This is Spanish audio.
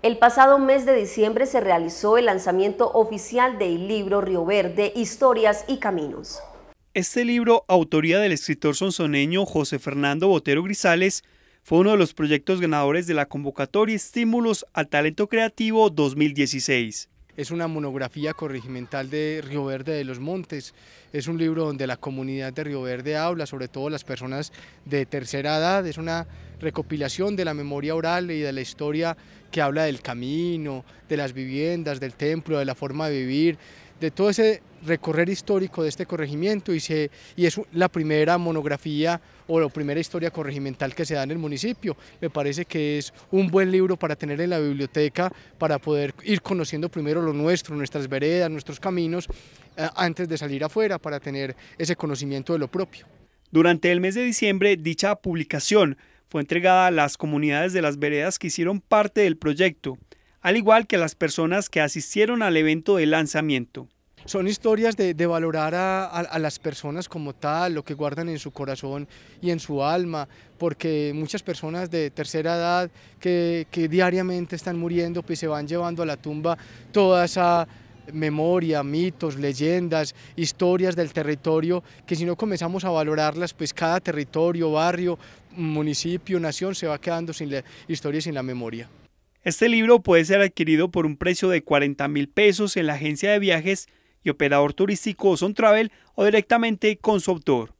El pasado mes de diciembre se realizó el lanzamiento oficial del libro Río Verde, Historias y Caminos. Este libro, autoría del escritor sonsoneño José Fernando Botero Grisales, fue uno de los proyectos ganadores de la convocatoria Estímulos al Talento Creativo 2016 es una monografía corregimental de Río Verde de los Montes. Es un libro donde la comunidad de Río Verde habla, sobre todo las personas de tercera edad. Es una recopilación de la memoria oral y de la historia que habla del camino, de las viviendas, del templo, de la forma de vivir, de todo ese recorrer histórico de este corregimiento y, y es la primera monografía o la primera historia corregimental que se da en el municipio. Me parece que es un buen libro para tener en la biblioteca, para poder ir conociendo primero lo nuestro, nuestras veredas, nuestros caminos, eh, antes de salir afuera, para tener ese conocimiento de lo propio. Durante el mes de diciembre, dicha publicación fue entregada a las comunidades de las veredas que hicieron parte del proyecto al igual que las personas que asistieron al evento de lanzamiento. Son historias de, valorar a, las personas como tal, lo que guardan en su corazón y en su alma, porque muchas personas de tercera edad que, que diariamente están muriendo, pues se van llevando a la tumba toda esa memoria, mitos, leyendas, historias del territorio, que si no comenzamos a valorarlas, pues cada territorio, barrio, municipio, nación se va quedando sin la historia y sin la memoria. Este libro puede ser adquirido por un precio de 40 mil pesos en la agencia de viajes y operador turístico Son Travel o directamente con su autor.